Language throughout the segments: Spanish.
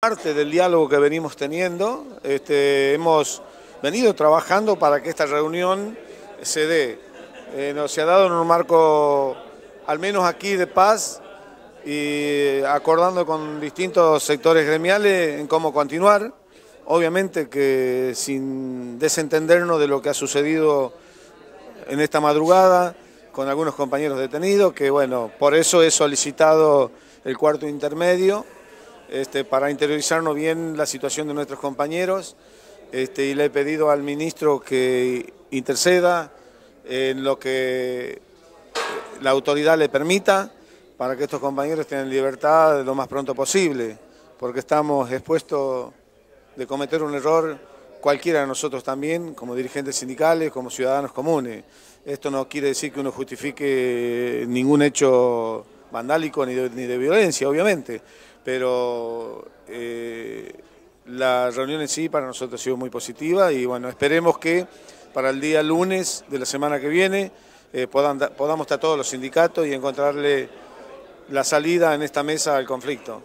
Parte del diálogo que venimos teniendo, este, hemos venido trabajando para que esta reunión se dé. Eh, nos se ha dado en un marco, al menos aquí, de paz y acordando con distintos sectores gremiales en cómo continuar. Obviamente que sin desentendernos de lo que ha sucedido en esta madrugada con algunos compañeros detenidos, que bueno, por eso he solicitado el cuarto intermedio. Este, para interiorizarnos bien la situación de nuestros compañeros este, y le he pedido al ministro que interceda en lo que la autoridad le permita para que estos compañeros tengan libertad lo más pronto posible, porque estamos expuestos de cometer un error cualquiera de nosotros también, como dirigentes sindicales, como ciudadanos comunes. Esto no quiere decir que uno justifique ningún hecho vandálico ni de violencia, obviamente pero eh, la reunión en sí para nosotros ha sido muy positiva y bueno, esperemos que para el día lunes de la semana que viene eh, podamos estar todos los sindicatos y encontrarle la salida en esta mesa al conflicto.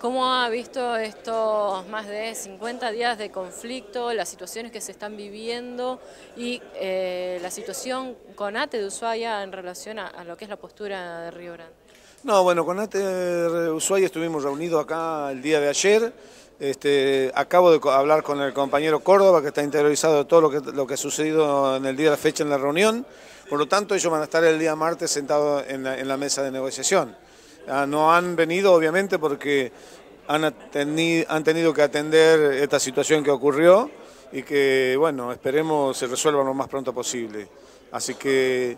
¿Cómo ha visto estos más de 50 días de conflicto, las situaciones que se están viviendo y eh, la situación con ATE de Ushuaia en relación a lo que es la postura de Río Grande? No, bueno, con Ater este, eh, Ushuaia estuvimos reunidos acá el día de ayer. Este, acabo de hablar con el compañero Córdoba, que está interiorizado de todo lo que, ha sucedido en el día de la fecha en la reunión. Por lo tanto, ellos van a estar el día martes sentados en la, mesa de negociación. Ah, no han venido, obviamente, porque han, tenido, han tenido que atender esta situación que ocurrió y que, bueno, esperemos se resuelva lo más pronto posible. Así que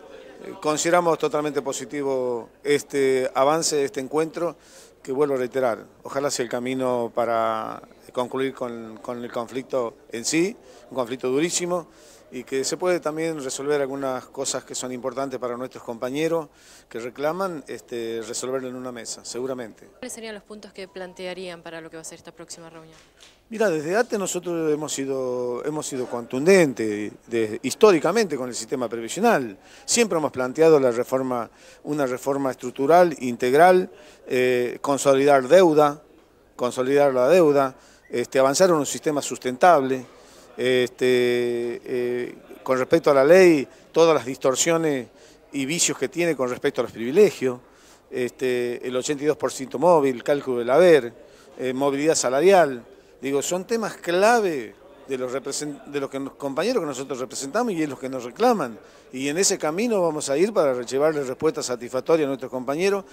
Consideramos totalmente positivo este avance, este encuentro, que vuelvo a reiterar, ojalá sea el camino para concluir con, con el conflicto en sí, un conflicto durísimo, y que se puede también resolver algunas cosas que son importantes para nuestros compañeros que reclaman, este, resolverlo en una mesa, seguramente. ¿Cuáles serían los puntos que plantearían para lo que va a ser esta próxima reunión? Mira, desde antes nosotros hemos sido, hemos sido contundentes históricamente con el sistema previsional. Siempre hemos planteado la reforma, una reforma estructural, integral, eh, consolidar deuda, consolidar la deuda, este, avanzar en un sistema sustentable, este, eh, con respecto a la ley, todas las distorsiones y vicios que tiene con respecto a los privilegios, este, el 82% móvil, cálculo del haber, eh, movilidad salarial. Digo, son temas clave de los, compañeros que nosotros representamos y es los que nos reclaman. Y en ese camino vamos a ir para llevarle respuesta satisfactoria a nuestros compañeros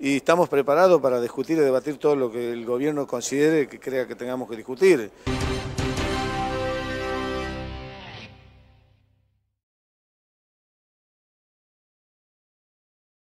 y estamos preparados para discutir y debatir todo lo que el gobierno considere que crea que tengamos que discutir.